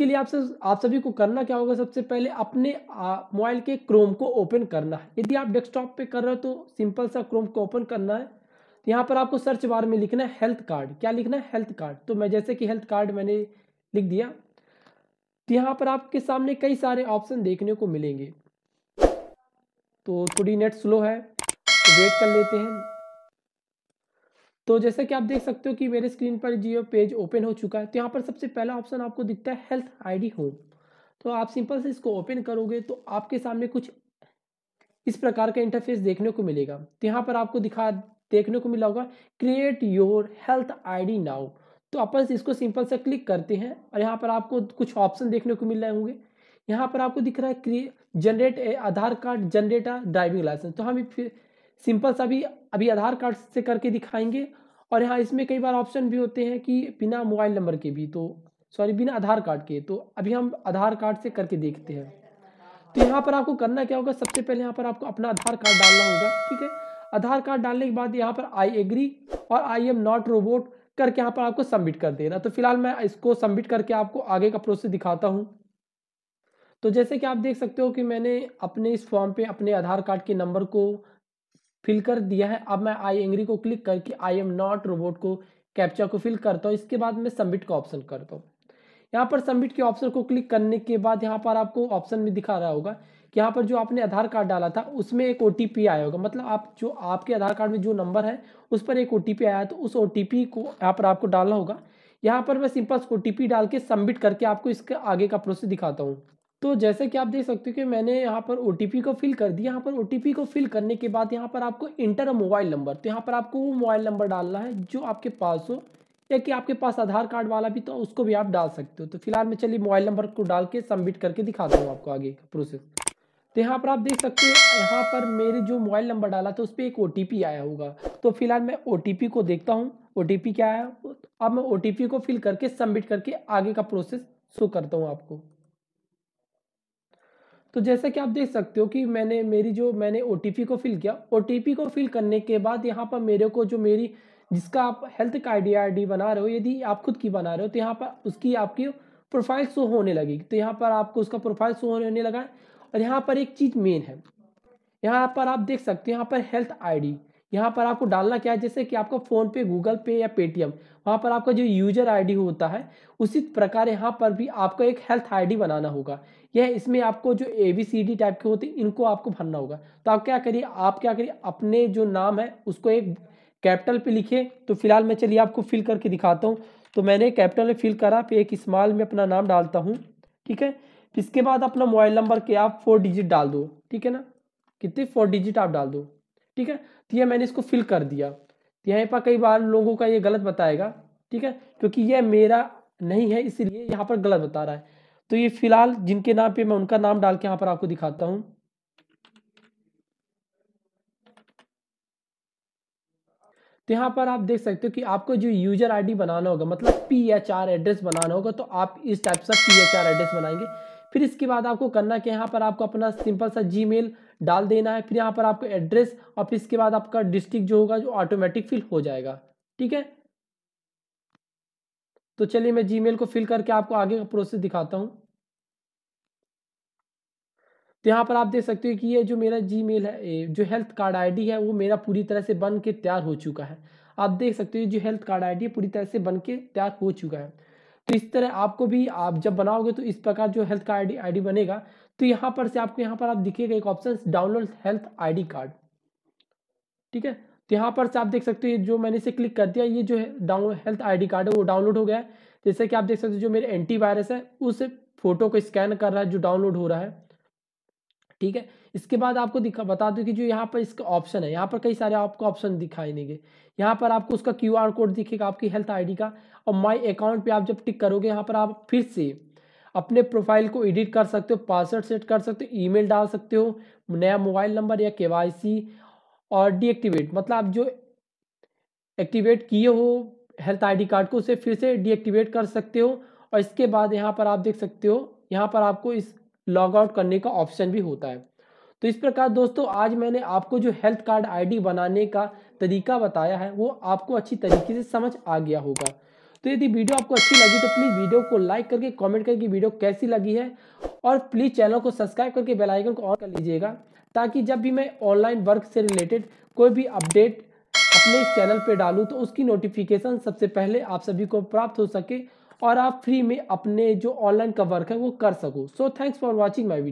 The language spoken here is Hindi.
इसके लिए आप सब आप सभी को करना क्या होगा सबसे पहले अपने मोबाइल के क्रोम को ओपन करना है यदि आप डेस्कटॉप पे कर रहे हो तो सिंपल सा क्रोम को ओपन करना है तो यहाँ पर आपको सर्च बार में लिखना है हेल्थ कार्ड क्या लिखना है हेल्थ कार्ड तो मैं जैसे कि हेल्थ कार्ड मैंने लिख दिया तो यहाँ पर आपके सामने कई सारे ऑप्शन देखने को मिलेंगे तो थोड़ी नेट स्लो है तो वेट कर लेते हैं तो जैसा कि आप देख सकते हो कि मेरे स्क्रीन पर जियो पेज ओपन हो चुका है तो यहाँ पर सबसे पहला ऑप्शन आपको दिखता है हेल्थ आईडी होम तो आप सिंपल से इसको ओपन करोगे तो आपके सामने कुछ इस प्रकार का इंटरफेस देखने को मिलेगा तो यहाँ पर आपको दिखा देखने को मिला होगा create your health ID now तो अपन इसको सिंपल से क्लिक करते हैं और यहाँ पर आपको कुछ ऑप्शन देखने को मिल रहे होंगे यहाँ पर आपको दिख रहा है create generate a Aadhaar card generate driving licence तो हम सिंपल सा भी अभी आधार कार्ड से करके दिखाएंगे और यहाँ इसमें कई बार ऑप्शन भी होते हैं कि बिना मोबाइल नंबर के भी तो सॉरी बिना आधार कार्ड के तो अभी हम आधार कार्ड से करके देखते हैं तो यहाँ पर आपको करना क्या होगा सबसे पहले यहाँ पर आपको अपना आधार कार्ड डालना होगा ठीक है आधार कार्ड डालने के बाद यहाँ पर आई एग्री और आई एम नॉट रोबोट करके यहाँ पर आपको सबमिट कर देना तो फिलहाल मैं इसको सबमिट करके आपको आगे का प्रोसेस दिखाता हूँ तो जैसे कि आप देख सकते हो कि मैंने अपने इस फॉर्म पे अपने आधार कार्ड के नंबर को फिल कर दिया है अब मैं आई एंग्री को क्लिक करके आई एम नॉट रोबोट को कैप्चा को फिल करता हूँ इसके बाद मैं सबमिट का ऑप्शन करता हूँ यहाँ पर सबमिट के ऑप्शन को क्लिक करने के बाद यहाँ पर आपको ऑप्शन भी दिखा रहा होगा कि यहाँ पर जो आपने आधार कार्ड डाला था उसमें एक ओ आया होगा मतलब आप जो आपके आधार कार्ड में जो नंबर है उस पर एक ओ आया तो उस ओ को यहाँ पर आपको डालना होगा यहाँ पर मैं सिंपल ओ टी डाल के सबमिट करके आपको इसके आगे का प्रोसेस दिखाता हूँ तो जैसे कि आप देख सकते हो कि मैंने यहाँ पर ओ को फिल कर दिया यहाँ पर ओ को फिल करने के बाद यहाँ पर आपको इंटर मोबाइल नंबर तो यहाँ पर आपको वो मोबाइल नंबर डालना है जो आपके पास हो या कि आपके पास आधार कार्ड वाला भी तो उसको भी आप डाल सकते हो तो फिलहाल मैं चलिए मोबाइल नंबर को डाल के सबमिट करके दिखाता हूँ आपको आगे का प्रोसेस तो यहाँ पर आप देख सकते हो यहाँ पर मेरे जो मोबाइल नंबर डाला था उस पर एक ओ आया होगा तो फिलहाल मैं ओ को देखता हूँ ओ क्या आया अब मैं ओ को फिल करके सबमिट करके आगे का प्रोसेस शो करता हूँ आपको तो जैसा कि आप देख सकते हो कि मैंने मेरी जो मैंने ओ को फिल किया ओ को फिल करने के बाद यहाँ पर मेरे को जो मेरी जिसका आप हेल्थ का आई डी बना रहे हो यदि आप खुद की बना रहे हो तो यहाँ पर उसकी आपकी प्रोफाइल शो होने लगेगी तो यहाँ पर आपको उसका प्रोफाइल शो होने लगा और यहाँ पर एक चीज़ मेन है यहाँ पर आप देख सकते हो यहाँ पर हेल्थ आईडी यहाँ पर आपको डालना क्या है जैसे कि आपका फ़ोन पे गूगल पे या पेटीएम वहाँ पर आपका जो यूजर आईडी होता है उसी प्रकार यहाँ पर भी आपको एक हेल्थ आईडी बनाना होगा या इसमें आपको जो A B C D type के होते हैं इनको आपको भरना होगा तो आप क्या करिए आप क्या करिए अपने जो नाम है उसको एक कैपिटल पे लिखिए तो फिलहाल मैं चलिए आपको फिल करके दिखाता हूँ तो मैंने कैपिटल में फिल करा फिर एक स्मॉल में अपना नाम डालता हूँ ठीक है इसके बाद अपना मोबाइल नंबर के आप फोर डिजिट डाल दो ठीक है ना कितने फोर डिजिट आप डाल दो ठीक है तो यह मैंने इसको फिल कर दिया तो यहाँ पर कई बार लोगों का ये गलत बताएगा ठीक है क्योंकि यह मेरा नहीं है इसलिए यहाँ पर गलत बता रहा है तो ये फिलहाल जिनके नाम पे मैं उनका नाम डाल के यहां पर आपको दिखाता हूं तो यहां पर आप देख सकते हो कि आपको जो यूजर आईडी बनाना होगा मतलब पी एच आर एड्रेस बनाना होगा तो आप इस टाइप सा पी एच आर एड्रेस बनाएंगे फिर इसके बाद आपको करना क्या यहाँ पर आपको अपना सिंपल सा जी मेल डाल देना है फिर यहाँ पर आपको एड्रेस और फिर इसके बाद आपका डिस्ट्रिक्ट जो होगा जो ऑटोमेटिक फिल हो जाएगा ठीक है तो चलिए मैं मेल को फिल करके आपको आगे का प्रोसेस दिखाता हूँ तो यहाँ पर आप देख सकते हो कि ये जो मेरा जी मेल है जो हेल्थ कार्ड आईडी है वो मेरा पूरी तरह से बन के तैयार हो चुका है आप देख सकते हो जो हेल्थ कार्ड आईडी पूरी तरह से बन के तैयार हो चुका है तो इस तरह आपको भी आप जब बनाओगे तो इस प्रकार जो हेल्थ कार्ड डी बनेगा तो यहाँ पर से आपको यहाँ पर आप दिखेगा एक option download health ID card ठीक है तो यहाँ पर से आप देख सकते हो जो मैंने इसे क्लिक कर दिया ये जो डाउनलोड हेल्थ डी कार्ड है वो डाउनलोड हो गया है जैसे कि आप देख सकते हो जो मेरे एंटीवायरस है उस फोटो को स्कैन कर रहा है जो डाउनलोड हो रहा है ठीक है इसके बाद आपको दिखा बता दूं कि जो यहाँ पर इसका ऑप्शन है यहाँ पर कई सारे आपको ऑप्शन दिखाई देंगे यहाँ पर आपको उसका क्यू आर कोड दिखेगा आपकी हेल्थ आईडी का और माय अकाउंट पे आप जब टिक करोगे यहाँ पर आप फिर से अपने प्रोफाइल को एडिट कर सकते हो पासवर्ड सेट कर सकते हो ईमेल डाल सकते हो नया मोबाइल नंबर या के और डीएक्टिवेट मतलब आप जो एक्टिवेट किए हो हेल्थ आईडी कार्ड को उसे फिर से डीएक्टिवेट कर सकते हो और इसके बाद यहाँ पर आप देख सकते हो यहाँ पर आपको इस लॉग आउट करने का ऑप्शन भी होता है तो इस प्रकार दोस्तों आज मैंने आपको जो हेल्थ कार्ड आईडी बनाने का तरीका बताया है वो आपको अच्छी तरीके से समझ आ गया होगा तो यदि वीडियो आपको अच्छी लगी तो प्लीज़ वीडियो को लाइक करके कमेंट करके वीडियो कैसी लगी है और प्लीज़ चैनल को सब्सक्राइब करके बेल आइकन को ऑन कर लीजिएगा ताकि जब भी मैं ऑनलाइन वर्क से रिलेटेड कोई भी अपडेट अपने चैनल पर डालूँ तो उसकी नोटिफिकेशन सबसे पहले आप सभी को प्राप्त हो सके और आप फ्री में अपने जो ऑनलाइन का वर्क है वो कर सको so thanks for watching my video